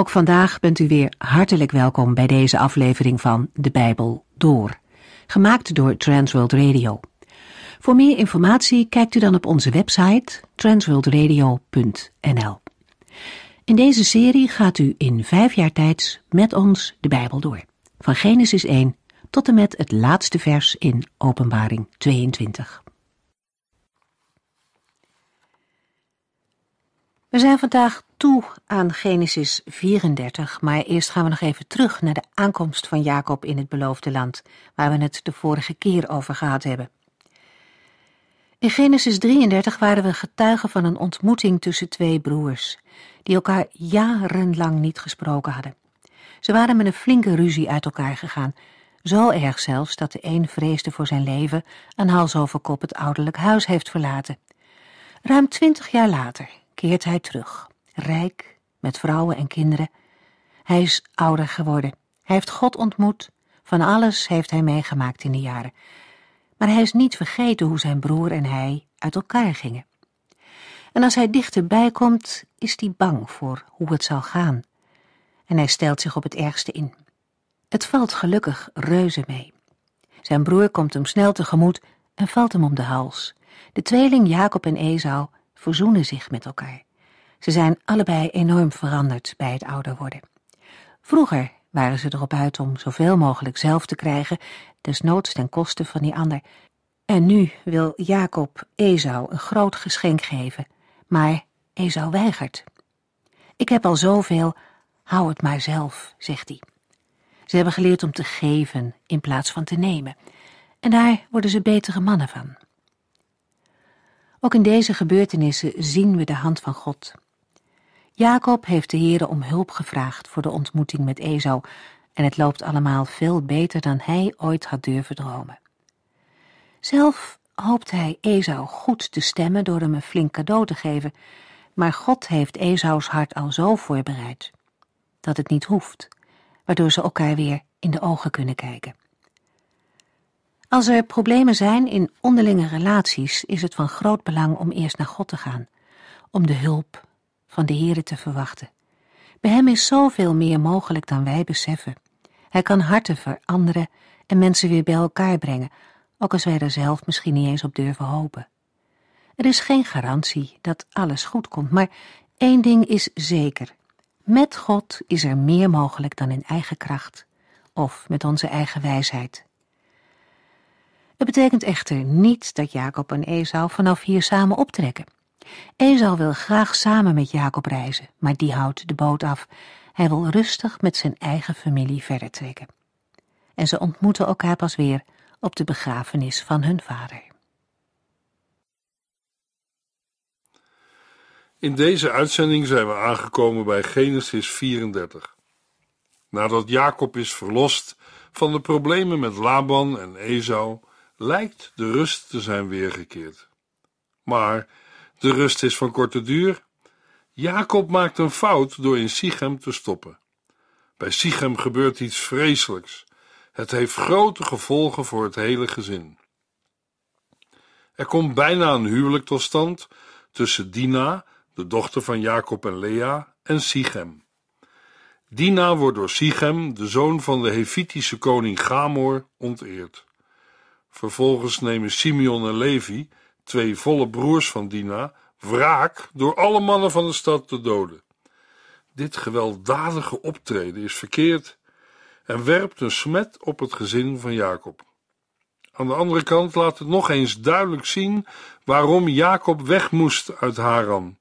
Ook vandaag bent u weer hartelijk welkom bij deze aflevering van De Bijbel Door, gemaakt door Transworld Radio. Voor meer informatie kijkt u dan op onze website transworldradio.nl. In deze serie gaat u in vijf jaar tijd met ons de Bijbel door, van Genesis 1 tot en met het laatste vers in Openbaring 22. We zijn vandaag toe aan Genesis 34, maar eerst gaan we nog even terug naar de aankomst van Jacob in het beloofde land, waar we het de vorige keer over gehad hebben. In Genesis 33 waren we getuigen van een ontmoeting tussen twee broers, die elkaar jarenlang niet gesproken hadden. Ze waren met een flinke ruzie uit elkaar gegaan, zo erg zelfs dat de een vreesde voor zijn leven en hals over kop het ouderlijk huis heeft verlaten. Ruim twintig jaar later, keert hij terug, rijk, met vrouwen en kinderen. Hij is ouder geworden. Hij heeft God ontmoet. Van alles heeft hij meegemaakt in de jaren. Maar hij is niet vergeten hoe zijn broer en hij uit elkaar gingen. En als hij dichterbij komt, is hij bang voor hoe het zal gaan. En hij stelt zich op het ergste in. Het valt gelukkig reuze mee. Zijn broer komt hem snel tegemoet en valt hem om de hals. De tweeling Jacob en Esau verzoenen zich met elkaar. Ze zijn allebei enorm veranderd bij het ouder worden. Vroeger waren ze erop uit om zoveel mogelijk zelf te krijgen, desnoods ten koste van die ander. En nu wil Jacob Esau een groot geschenk geven, maar Esau weigert. Ik heb al zoveel, hou het maar zelf, zegt hij. Ze hebben geleerd om te geven in plaats van te nemen. En daar worden ze betere mannen van. Ook in deze gebeurtenissen zien we de hand van God. Jacob heeft de Heere om hulp gevraagd voor de ontmoeting met Esau, en het loopt allemaal veel beter dan hij ooit had durven dromen. Zelf hoopt hij Esau goed te stemmen door hem een flink cadeau te geven, maar God heeft Esaus hart al zo voorbereid dat het niet hoeft, waardoor ze elkaar weer in de ogen kunnen kijken. Als er problemen zijn in onderlinge relaties, is het van groot belang om eerst naar God te gaan, om de hulp van de Heere te verwachten. Bij Hem is zoveel meer mogelijk dan wij beseffen. Hij kan harten veranderen en mensen weer bij elkaar brengen, ook als wij er zelf misschien niet eens op durven hopen. Er is geen garantie dat alles goed komt, maar één ding is zeker. Met God is er meer mogelijk dan in eigen kracht of met onze eigen wijsheid. Het betekent echter niet dat Jacob en Esau vanaf hier samen optrekken. Esau wil graag samen met Jacob reizen, maar die houdt de boot af. Hij wil rustig met zijn eigen familie verder trekken. En ze ontmoeten elkaar pas weer op de begrafenis van hun vader. In deze uitzending zijn we aangekomen bij Genesis 34. Nadat Jacob is verlost van de problemen met Laban en Esau, lijkt de rust te zijn weergekeerd. Maar de rust is van korte duur. Jacob maakt een fout door in Sichem te stoppen. Bij Sichem gebeurt iets vreselijks. Het heeft grote gevolgen voor het hele gezin. Er komt bijna een huwelijk tot stand tussen Dina, de dochter van Jacob en Lea, en Sichem. Dina wordt door Sichem, de zoon van de Hefitische koning Gamor, onteerd. Vervolgens nemen Simeon en Levi, twee volle broers van Dina, wraak door alle mannen van de stad te doden. Dit gewelddadige optreden is verkeerd en werpt een smet op het gezin van Jacob. Aan de andere kant laat het nog eens duidelijk zien waarom Jacob weg moest uit Haran.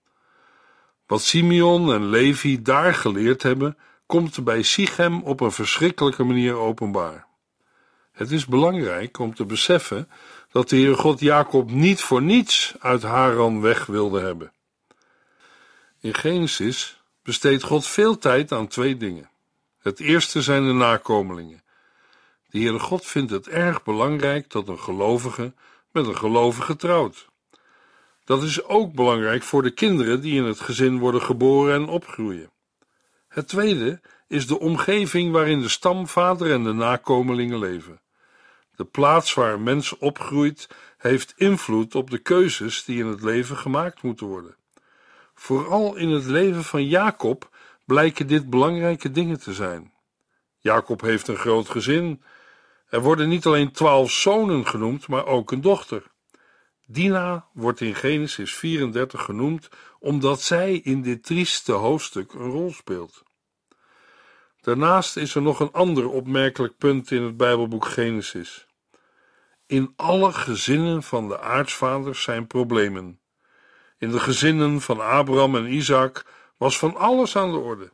Wat Simeon en Levi daar geleerd hebben, komt bij Sichem op een verschrikkelijke manier openbaar. Het is belangrijk om te beseffen dat de Heer God Jacob niet voor niets uit Haran weg wilde hebben. In Genesis besteedt God veel tijd aan twee dingen. Het eerste zijn de nakomelingen. De Heere God vindt het erg belangrijk dat een gelovige met een gelovige trouwt. Dat is ook belangrijk voor de kinderen die in het gezin worden geboren en opgroeien. Het tweede is de omgeving waarin de stamvader en de nakomelingen leven. De plaats waar een mens opgroeit heeft invloed op de keuzes die in het leven gemaakt moeten worden. Vooral in het leven van Jacob blijken dit belangrijke dingen te zijn. Jacob heeft een groot gezin. Er worden niet alleen twaalf zonen genoemd, maar ook een dochter. Dina wordt in Genesis 34 genoemd omdat zij in dit trieste hoofdstuk een rol speelt. Daarnaast is er nog een ander opmerkelijk punt in het Bijbelboek Genesis. In alle gezinnen van de aartsvaders zijn problemen. In de gezinnen van Abraham en Isaac was van alles aan de orde.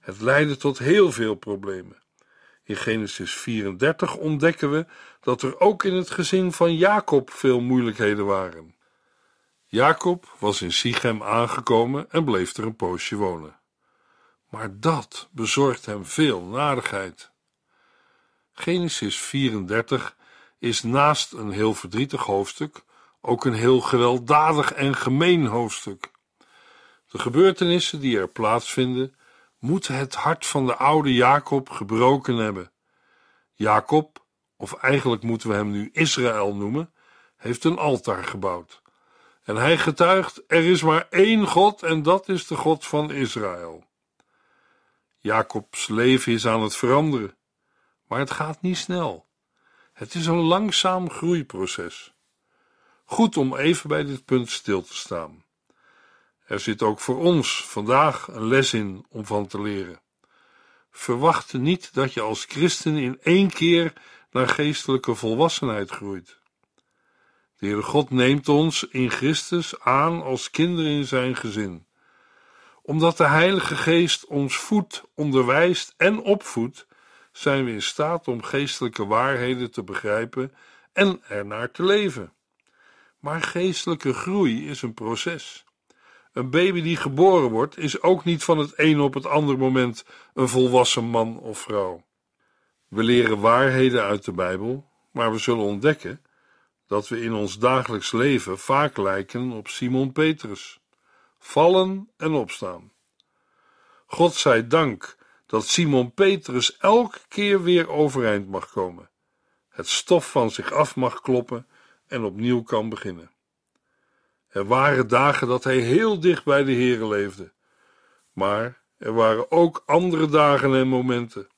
Het leidde tot heel veel problemen. In Genesis 34 ontdekken we dat er ook in het gezin van Jacob veel moeilijkheden waren. Jacob was in Sichem aangekomen en bleef er een poosje wonen. Maar dat bezorgt hem veel narigheid. Genesis 34 is naast een heel verdrietig hoofdstuk ook een heel gewelddadig en gemeen hoofdstuk. De gebeurtenissen die er plaatsvinden, moeten het hart van de oude Jacob gebroken hebben. Jacob, of eigenlijk moeten we hem nu Israël noemen, heeft een altaar gebouwd. En hij getuigt: er is maar één God en dat is de God van Israël. Jacobs leven is aan het veranderen, maar het gaat niet snel. Het is een langzaam groeiproces. Goed om even bij dit punt stil te staan. Er zit ook voor ons vandaag een les in om van te leren. Verwacht niet dat je als christen in één keer naar geestelijke volwassenheid groeit. De Heere God neemt ons in Christus aan als kinderen in zijn gezin. Omdat de Heilige Geest ons voedt, onderwijst en opvoedt, zijn we in staat om geestelijke waarheden te begrijpen en ernaar te leven. Maar geestelijke groei is een proces. Een baby die geboren wordt, is ook niet van het een op het andere moment een volwassen man of vrouw. We leren waarheden uit de Bijbel, maar we zullen ontdekken dat we in ons dagelijks leven vaak lijken op Simon Petrus. Vallen en opstaan. God zij dank dat Simon Petrus elke keer weer overeind mag komen, het stof van zich af mag kloppen en opnieuw kan beginnen. Er waren dagen dat hij heel dicht bij de Heeren leefde, maar er waren ook andere dagen en momenten.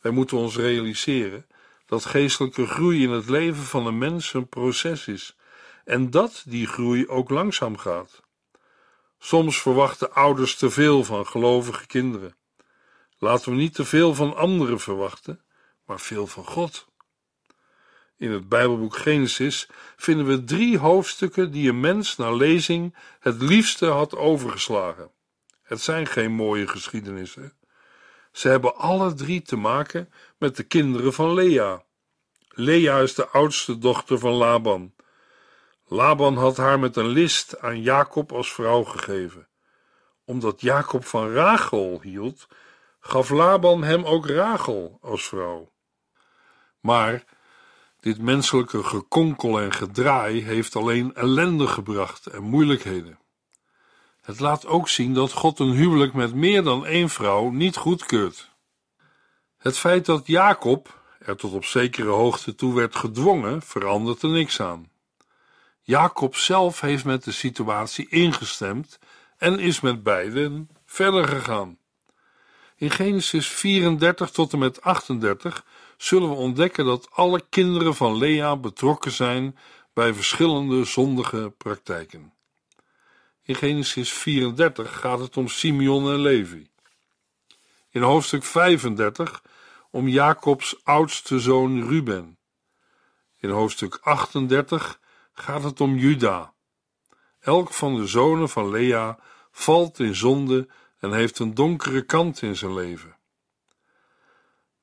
Wij moeten ons realiseren dat geestelijke groei in het leven van een mens een proces is en dat die groei ook langzaam gaat. Soms verwachten ouders te veel van gelovige kinderen. Laten we niet te veel van anderen verwachten, maar veel van God. In het Bijbelboek Genesis vinden we drie hoofdstukken die een mens na lezing het liefste had overgeslagen. Het zijn geen mooie geschiedenissen. Ze hebben alle drie te maken met de kinderen van Lea. Lea is de oudste dochter van Laban. Laban had haar met een list aan Jacob als vrouw gegeven. Omdat Jacob van Rachel hield, gaf Laban hem ook Rachel als vrouw. Maar dit menselijke gekonkel en gedraai heeft alleen ellende gebracht en moeilijkheden. Het laat ook zien dat God een huwelijk met meer dan één vrouw niet goedkeurt. Het feit dat Jacob er tot op zekere hoogte toe werd gedwongen, verandert er niks aan. Jacob zelf heeft met de situatie ingestemd en is met beiden verder gegaan. In Genesis 34 tot en met 38 zullen we ontdekken dat alle kinderen van Lea betrokken zijn bij verschillende zondige praktijken. In Genesis 34 gaat het om Simeon en Levi. In hoofdstuk 35 om Jacobs oudste zoon Ruben. In hoofdstuk 38 gaat het om Juda. Elk van de zonen van Lea valt in zonde en heeft een donkere kant in zijn leven.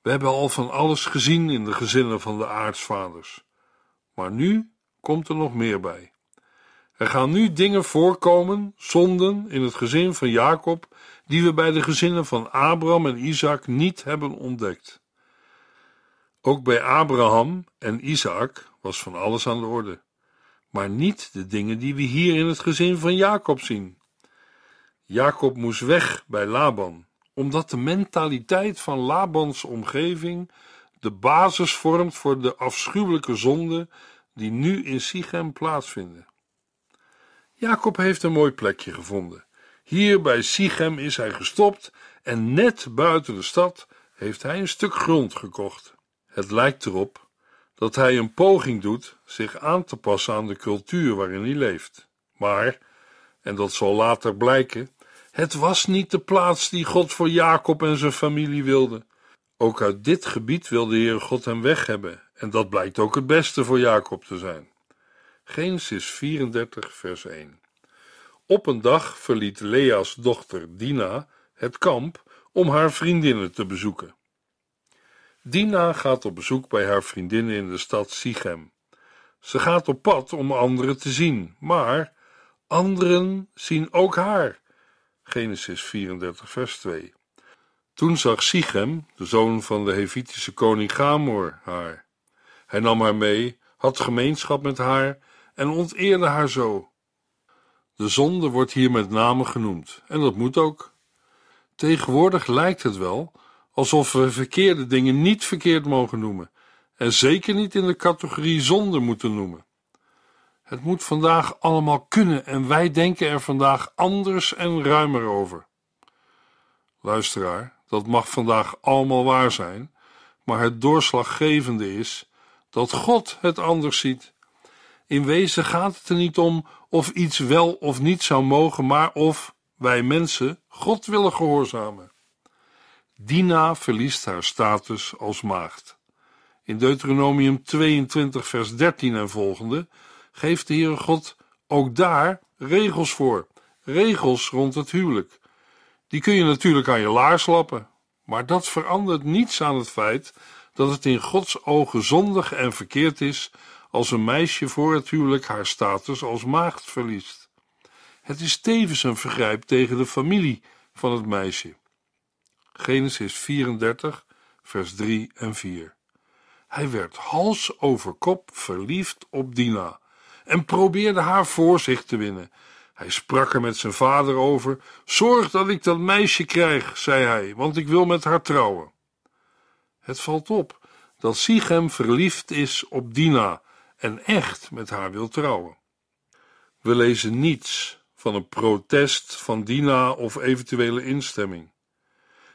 We hebben al van alles gezien in de gezinnen van de aartsvaders, maar nu komt er nog meer bij. Er gaan nu dingen voorkomen, zonden in het gezin van Jacob, die we bij de gezinnen van Abraham en Isaac niet hebben ontdekt. Ook bij Abraham en Isaac was van alles aan de orde, maar niet de dingen die we hier in het gezin van Jacob zien. Jacob moest weg bij Laban, omdat de mentaliteit van Labans omgeving de basis vormt voor de afschuwelijke zonden die nu in Sichem plaatsvinden. Jacob heeft een mooi plekje gevonden. Hier bij Sichem is hij gestopt en net buiten de stad heeft hij een stuk grond gekocht. Het lijkt erop dat hij een poging doet zich aan te passen aan de cultuur waarin hij leeft. Maar en dat zal later blijken, het was niet de plaats die God voor Jacob en zijn familie wilde. Ook uit dit gebied wil de Heer God hem weg hebben, en dat blijkt ook het beste voor Jacob te zijn. Genesis 34, vers 1. Op een dag verliet Lea's dochter Dina het kamp om haar vriendinnen te bezoeken. Dina gaat op bezoek bij haar vriendinnen in de stad Sichem. Ze gaat op pad om anderen te zien, maar Anderen zien ook haar. Genesis 34, vers 2. Toen zag Sichem, de zoon van de Hevitische koning Gamor, haar. Hij nam haar mee, had gemeenschap met haar en onteerde haar zo. De zonde wordt hier met name genoemd, en dat moet ook. Tegenwoordig lijkt het wel alsof we verkeerde dingen niet verkeerd mogen noemen, en zeker niet in de categorie zonde moeten noemen. Het moet vandaag allemaal kunnen en wij denken er vandaag anders en ruimer over. Luisteraar, dat mag vandaag allemaal waar zijn, maar het doorslaggevende is dat God het anders ziet. In wezen gaat het er niet om of iets wel of niet zou mogen, maar of wij mensen God willen gehoorzamen. Dina verliest haar status als maagd. In Deuteronomium 22, vers 13 en volgende geeft de Heere God ook daar regels voor. Regels rond het huwelijk. Die kun je natuurlijk aan je laars lappen, maar dat verandert niets aan het feit dat het in Gods ogen zondig en verkeerd is als een meisje voor het huwelijk haar status als maagd verliest. Het is tevens een vergrijp tegen de familie van het meisje. Genesis 34, vers 3 en 4. Hij werd hals over kop verliefd op Dina, en probeerde haar voor zich te winnen. Hij sprak er met zijn vader over. Zorg dat ik dat meisje krijg, zei hij, want ik wil met haar trouwen. Het valt op dat Sichem verliefd is op Dina en echt met haar wil trouwen. We lezen niets van een protest van Dina of eventuele instemming.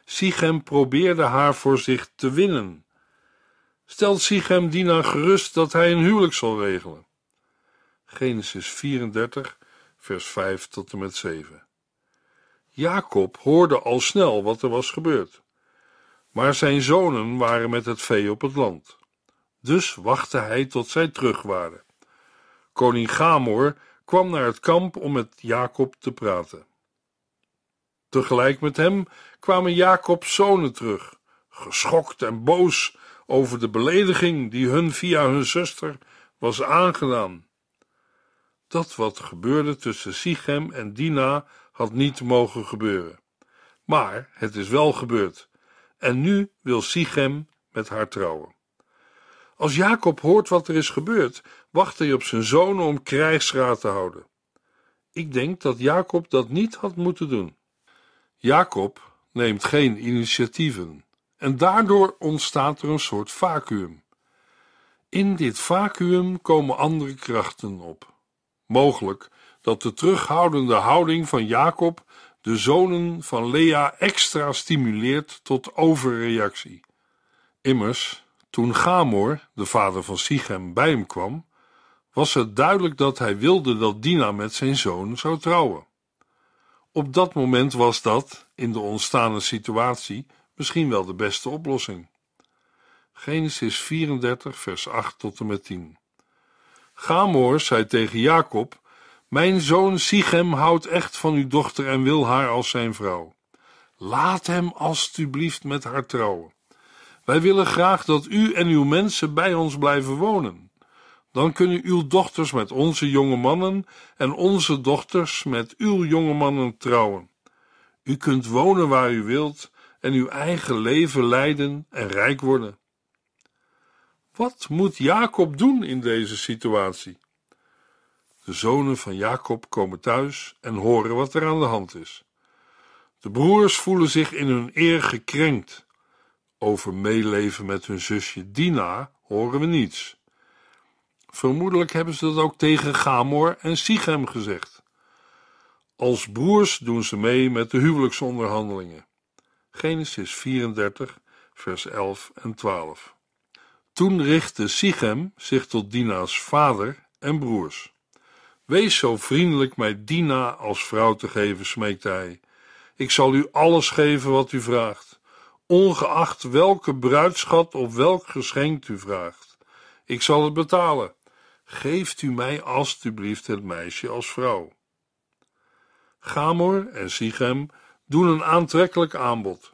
Sichem probeerde haar voor zich te winnen. Stelt Sichem Dina gerust dat hij een huwelijk zal regelen. Genesis 34, vers 5 tot en met 7. Jacob hoorde al snel wat er was gebeurd, maar zijn zonen waren met het vee op het land. Dus wachtte hij tot zij terug waren. Koning Gamor kwam naar het kamp om met Jacob te praten. Tegelijk met hem kwamen Jacobs zonen terug, geschokt en boos over de belediging die hun via hun zuster was aangedaan. Dat wat gebeurde tussen Sichem en Dina had niet mogen gebeuren. Maar het is wel gebeurd. En nu wil Sichem met haar trouwen. Als Jacob hoort wat er is gebeurd, wacht hij op zijn zonen om krijgsraad te houden. Ik denk dat Jacob dat niet had moeten doen. Jacob neemt geen initiatieven en daardoor ontstaat er een soort vacuüm. In dit vacuüm komen andere krachten op. Mogelijk dat de terughoudende houding van Jacob de zonen van Lea extra stimuleert tot overreactie. Immers, toen Gamor, de vader van Sichem, bij hem kwam, was het duidelijk dat hij wilde dat Dina met zijn zoon zou trouwen. Op dat moment was dat, in de ontstane situatie, misschien wel de beste oplossing. Genesis 34, vers 8 tot en met 10. Gamor zei tegen Jacob: Mijn zoon Sichem houdt echt van uw dochter en wil haar als zijn vrouw. Laat hem alstublieft met haar trouwen. Wij willen graag dat u en uw mensen bij ons blijven wonen. Dan kunnen uw dochters met onze jonge mannen en onze dochters met uw jonge mannen trouwen. U kunt wonen waar u wilt en uw eigen leven leiden en rijk worden. Wat moet Jacob doen in deze situatie? De zonen van Jacob komen thuis en horen wat er aan de hand is. De broers voelen zich in hun eer gekrenkt. Over meeleven met hun zusje Dina horen we niets. Vermoedelijk hebben ze dat ook tegen Gamor en Sichem gezegd. Als broers doen ze mee met de huwelijksonderhandelingen. Genesis 34, vers 11 en 12. Toen richtte Sichem zich tot Dina's vader en broers. Wees zo vriendelijk mij Dina als vrouw te geven, smeekte hij. Ik zal u alles geven wat u vraagt, ongeacht welke bruidschat of welk geschenk u vraagt. Ik zal het betalen. Geeft u mij alstublieft het meisje als vrouw. Gamor en Sichem doen een aantrekkelijk aanbod.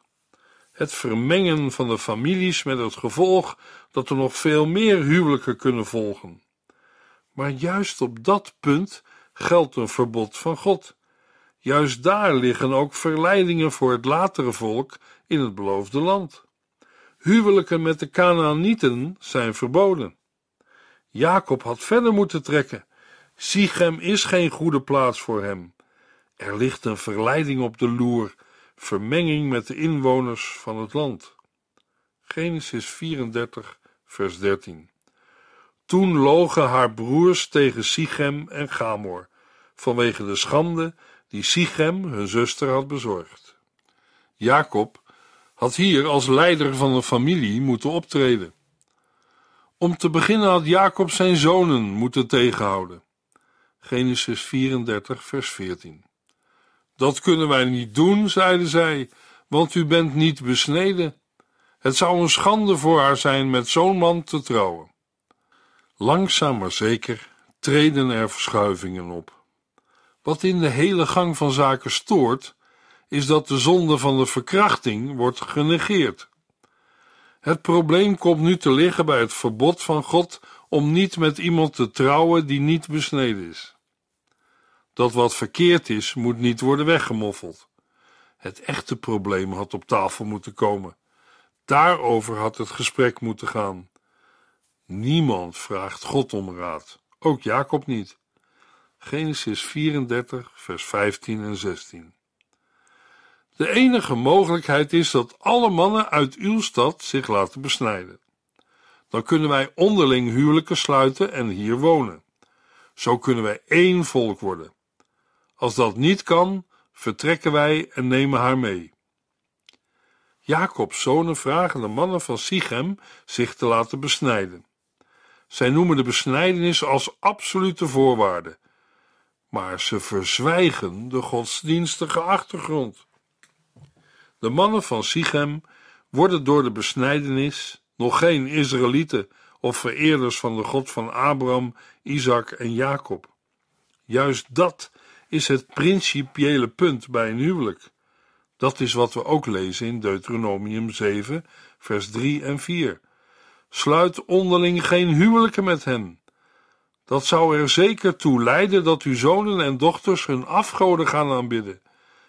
Het vermengen van de families met het gevolg dat er nog veel meer huwelijken kunnen volgen. Maar juist op dat punt geldt een verbod van God. Juist daar liggen ook verleidingen voor het latere volk in het beloofde land. Huwelijken met de Kanaanieten zijn verboden. Jacob had verder moeten trekken. Sichem is geen goede plaats voor hem. Er ligt een verleiding op de loer, vermenging met de inwoners van het land. Genesis 34, vers 13. Toen logen haar broers tegen Sichem en Gamor, vanwege de schande die Sichem, hun zuster, had bezorgd. Jacob had hier als leider van de familie moeten optreden. Om te beginnen had Jacob zijn zonen moeten tegenhouden. Genesis 34, vers 14. Dat kunnen wij niet doen, zeiden zij, want u bent niet besneden het zou een schande voor haar zijn met zo'n man te trouwen. Langzaam maar zeker treden er verschuivingen op. Wat in de hele gang van zaken stoort, is dat de zonde van de verkrachting wordt genegeerd. Het probleem komt nu te liggen bij het verbod van God om niet met iemand te trouwen die niet besneden is. Dat wat verkeerd is, moet niet worden weggemoffeld. Het echte probleem had op tafel moeten komen. Daarover had het gesprek moeten gaan. Niemand vraagt God om raad, ook Jacob niet. Genesis 34, vers 15 en 16. De enige mogelijkheid is dat alle mannen uit uw stad zich laten besnijden. Dan kunnen wij onderling huwelijken sluiten en hier wonen. Zo kunnen wij één volk worden. Als dat niet kan, vertrekken wij en nemen haar mee. Jacobs zonen vragen de mannen van Sichem zich te laten besnijden. Zij noemen de besnijdenis als absolute voorwaarde, maar ze verzwijgen de godsdienstige achtergrond. De mannen van Sichem worden door de besnijdenis nog geen Israëlieten of vereerders van de God van Abraham, Isaac en Jacob. Juist dat is het principiële punt bij een huwelijk. Dat is wat we ook lezen in Deuteronomium 7, vers 3 en 4. Sluit onderling geen huwelijken met hen. Dat zou er zeker toe leiden dat uw zonen en dochters hun afgoden gaan aanbidden.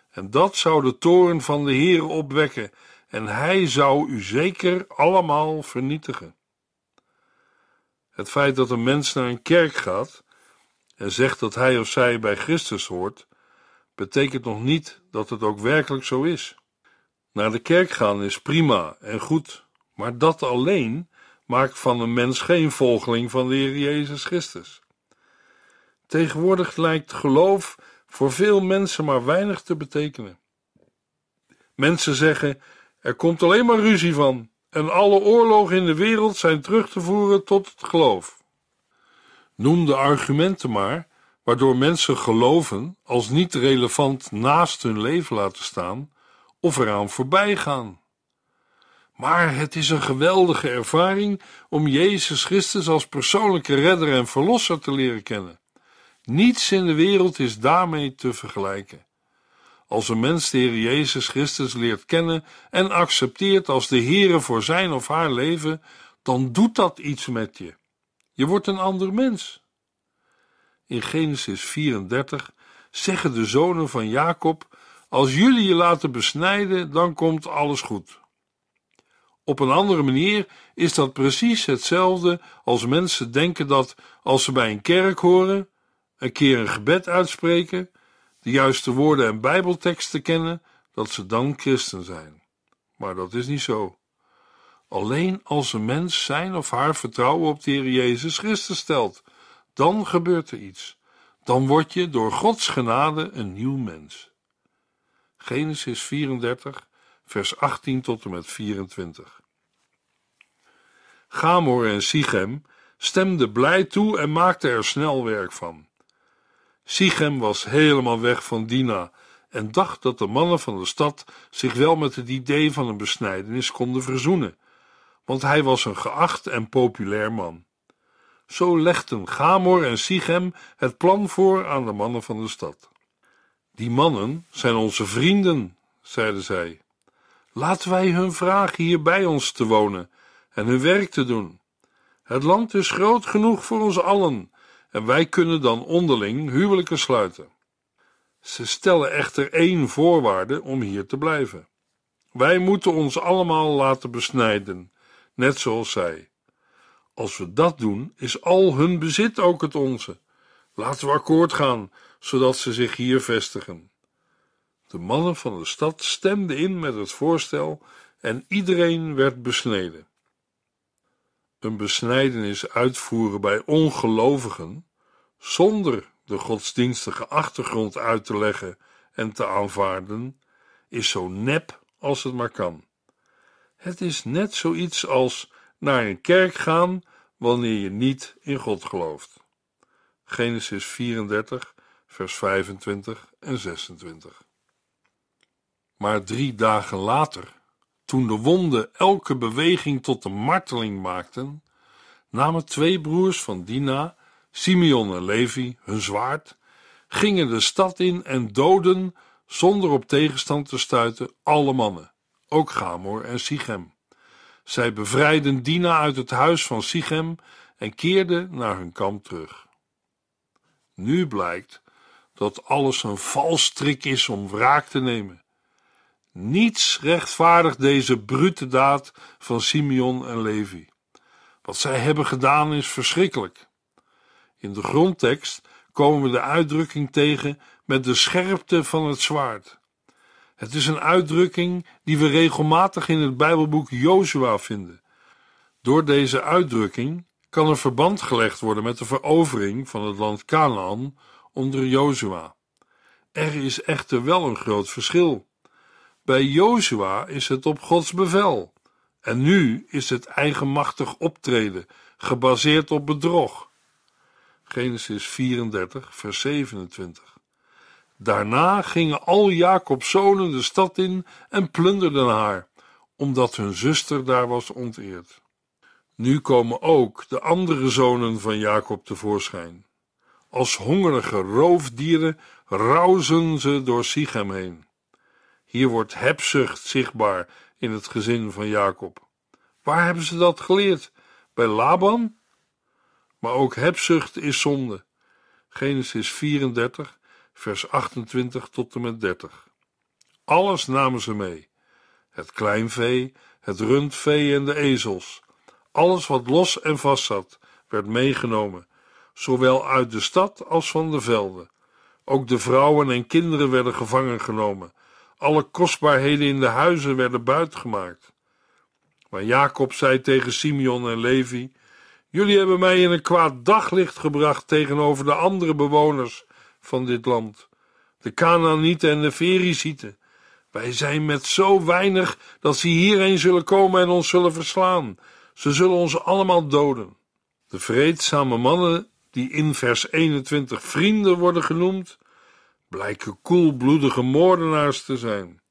En dat zou de toren van de Heer opwekken, en hij zou u zeker allemaal vernietigen. Het feit dat een mens naar een kerk gaat en zegt dat hij of zij bij Christus hoort, betekent nog niet dat het ook werkelijk zo is. Naar de kerk gaan is prima en goed, maar dat alleen maakt van een mens geen volgeling van de Heer Jezus Christus. Tegenwoordig lijkt geloof voor veel mensen maar weinig te betekenen. Mensen zeggen: er komt alleen maar ruzie van, en alle oorlogen in de wereld zijn terug te voeren tot het geloof. Noem de argumenten maar waardoor mensen geloven als niet relevant naast hun leven laten staan of eraan voorbij gaan. Maar het is een geweldige ervaring om Jezus Christus als persoonlijke redder en verlosser te leren kennen. Niets in de wereld is daarmee te vergelijken. Als een mens de Heer Jezus Christus leert kennen en accepteert als de Heere voor zijn of haar leven, dan doet dat iets met je. Je wordt een ander mens in Genesis 34 zeggen de zonen van Jacob: Als jullie je laten besnijden, dan komt alles goed. Op een andere manier is dat precies hetzelfde als mensen denken dat als ze bij een kerk horen, een keer een gebed uitspreken, de juiste woorden en Bijbelteksten kennen, dat ze dan christen zijn. Maar dat is niet zo. Alleen als een mens zijn of haar vertrouwen op de Heer Jezus Christus stelt dan gebeurt er iets. Dan word je door Gods genade een nieuw mens. Genesis 34, vers 18 tot en met 24. Gamor en Sichem stemden blij toe en maakten er snel werk van. Sichem was helemaal weg van Dina en dacht dat de mannen van de stad zich wel met het idee van een besnijdenis konden verzoenen, want hij was een geacht en populair man. Zo legden Gamor en Sichem het plan voor aan de mannen van de stad. Die mannen zijn onze vrienden, zeiden zij. Laten wij hun vragen hier bij ons te wonen en hun werk te doen. Het land is groot genoeg voor ons allen en wij kunnen dan onderling huwelijken sluiten. Ze stellen echter één voorwaarde om hier te blijven. Wij moeten ons allemaal laten besnijden, net zoals zij. Als we dat doen, is al hun bezit ook het onze. Laten we akkoord gaan, zodat ze zich hier vestigen. De mannen van de stad stemden in met het voorstel en iedereen werd besneden. Een besnijdenis uitvoeren bij ongelovigen, zonder de godsdienstige achtergrond uit te leggen en te aanvaarden, is zo nep als het maar kan. Het is net zoiets als naar een kerk gaan wanneer je niet in God gelooft. Genesis 34, vers 25 en 26. Maar drie dagen later, toen de wonden elke beweging tot de marteling maakten, namen twee broers van Dina, Simeon en Levi, hun zwaard, gingen de stad in en doden, zonder op tegenstand te stuiten, alle mannen, ook Gamor en Sichem. Zij bevrijden Dina uit het huis van Sichem en keerden naar hun kamp terug. Nu blijkt dat alles een valstrik is om wraak te nemen. Niets rechtvaardigt deze brute daad van Simeon en Levi. Wat zij hebben gedaan is verschrikkelijk. In de grondtekst komen we de uitdrukking tegen met de scherpte van het zwaard. Het is een uitdrukking die we regelmatig in het Bijbelboek Jozua vinden. Door deze uitdrukking kan een verband gelegd worden met de verovering van het land Canaan onder Jozua. Er is echter wel een groot verschil. Bij Jozua is het op Gods bevel en nu is het eigenmachtig optreden gebaseerd op bedrog. Genesis 34 vers 27 Daarna gingen al Jacobs zonen de stad in en plunderden haar, omdat hun zuster daar was onteerd. Nu komen ook de andere zonen van Jacob tevoorschijn. Als hongerige roofdieren rauzen ze door Sichem heen. Hier wordt hebzucht zichtbaar in het gezin van Jacob. Waar hebben ze dat geleerd? Bij Laban? Maar ook hebzucht is zonde. Genesis 34, vers 28 tot en met 30. Alles namen ze mee: het kleinvee, het rundvee en de ezels. Alles wat los en vast zat, werd meegenomen, zowel uit de stad als van de velden. Ook de vrouwen en kinderen werden gevangen genomen. Alle kostbaarheden in de huizen werden buitgemaakt. Maar Jacob zei tegen Simeon en Levi: Jullie hebben mij in een kwaad daglicht gebracht tegenover de andere bewoners van dit land, de Canaanieten en de Ferizieten. Wij zijn met zo weinig dat ze hierheen zullen komen en ons zullen verslaan. Ze zullen ons allemaal doden. De vreedzame mannen, die in vers 21 vrienden worden genoemd, blijken koelbloedige moordenaars te zijn.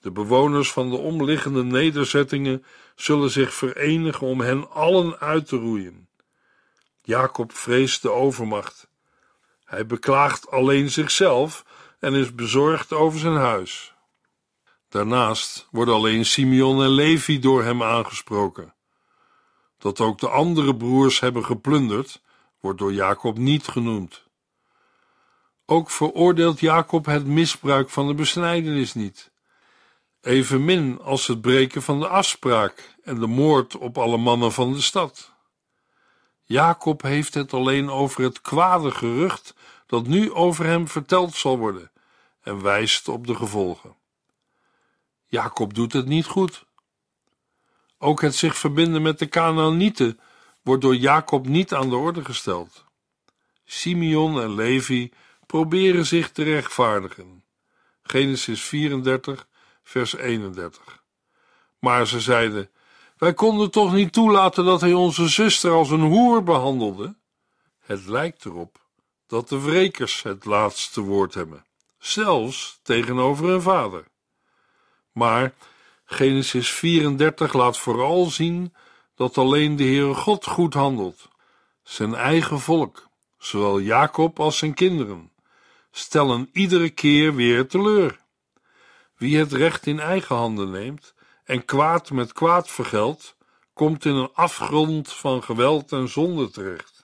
De bewoners van de omliggende nederzettingen zullen zich verenigen om hen allen uit te roeien. Jacob vreest de overmacht. Hij beklaagt alleen zichzelf en is bezorgd over zijn huis. Daarnaast worden alleen Simeon en Levi door hem aangesproken. Dat ook de andere broers hebben geplunderd, wordt door Jacob niet genoemd. Ook veroordeelt Jacob het misbruik van de besnijdenis niet, evenmin als het breken van de afspraak en de moord op alle mannen van de stad. Jacob heeft het alleen over het kwade gerucht dat nu over hem verteld zal worden, en wijst op de gevolgen. Jacob doet het niet goed. Ook het zich verbinden met de Canaanieten wordt door Jacob niet aan de orde gesteld. Simeon en Levi proberen zich te rechtvaardigen. Genesis 34, vers 31. Maar ze zeiden: Wij konden toch niet toelaten dat hij onze zuster als een hoer behandelde? Het lijkt erop dat de wrekers het laatste woord hebben, zelfs tegenover hun vader. Maar Genesis 34 laat vooral zien dat alleen de Heere God goed handelt, zijn eigen volk, zowel Jacob als zijn kinderen, stellen iedere keer weer teleur. Wie het recht in eigen handen neemt en kwaad met kwaad vergeldt, komt in een afgrond van geweld en zonde terecht.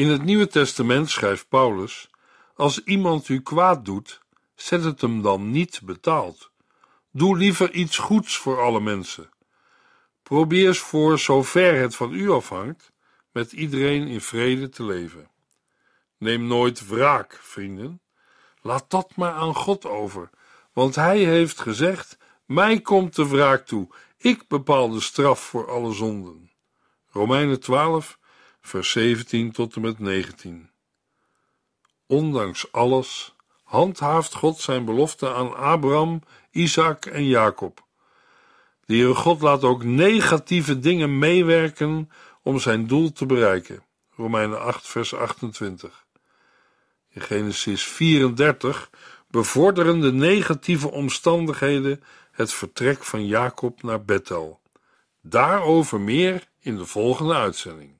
In het Nieuwe Testament schrijft Paulus: Als iemand u kwaad doet, zet het hem dan niet betaald. Doe liever iets goeds voor alle mensen. Probeer voor zover het van u afhangt, met iedereen in vrede te leven. Neem nooit wraak, vrienden. Laat dat maar aan God over, want Hij heeft gezegd: Mij komt de wraak toe, ik bepaal de straf voor alle zonden. Romeinen 12, vers 17 tot en met 19. Ondanks alles handhaaft God zijn belofte aan Abraham, Isaac en Jacob. De Heere God laat ook negatieve dingen meewerken om zijn doel te bereiken. Romeinen 8, vers 28. In Genesis 34 bevorderen de negatieve omstandigheden het vertrek van Jacob naar Bethel. Daarover meer in de volgende uitzending.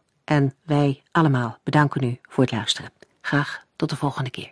En wij allemaal bedanken u voor het luisteren. Graag tot de volgende keer.